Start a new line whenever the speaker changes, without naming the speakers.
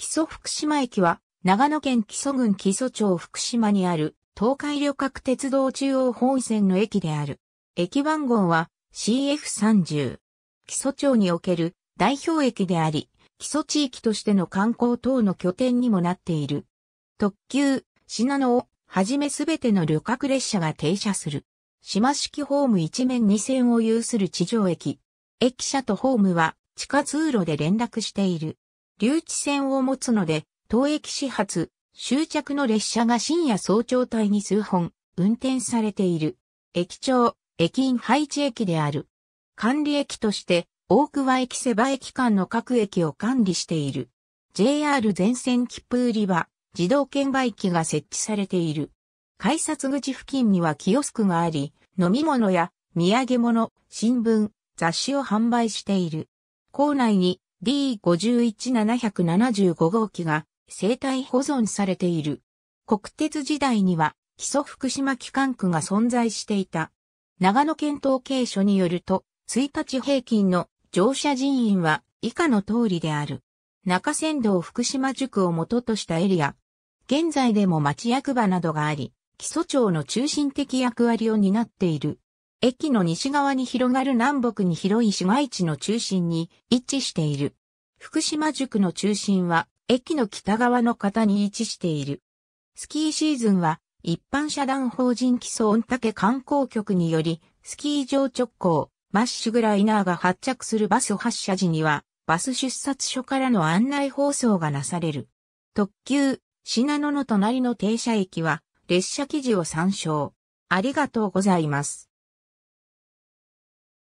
木曽福島駅は、長野県木曽郡木曽町福島にある、東海旅客鉄道中央本線の駅である。駅番号は CF30。木曽町における代表駅であり、基礎地域としての観光等の拠点にもなっている。特急、信濃をはじめすべての旅客列車が停車する。島式ホーム一面二線を有する地上駅。駅舎とホームは地下通路で連絡している。留置線を持つので、当駅始発、終着の列車が深夜早朝帯に数本、運転されている。駅長、駅員配置駅である。管理駅として、大桑駅瀬場駅間の各駅を管理している。JR 全線切符売り場、自動券売機が設置されている。改札口付近にはキオスクがあり、飲み物や土産物、新聞、雑誌を販売している。校内に D51775 号機が生体保存されている。国鉄時代には基礎福島機関区が存在していた。長野県統計所によると、1日平均の乗車人員は以下の通りである。中山道福島塾を元としたエリア。現在でも町役場などがあり、基礎庁の中心的役割を担っている。駅の西側に広がる南北に広い市街地の中心に位置している。福島塾の中心は駅の北側の方に位置している。スキーシーズンは一般社団法人基礎御嶽観光局によりスキー場直行、マッシュグライナーが発着するバス発車時にはバス出発所からの案内放送がなされる。特急、品野の隣の停車駅は列車記事を参照。ありがとうございます。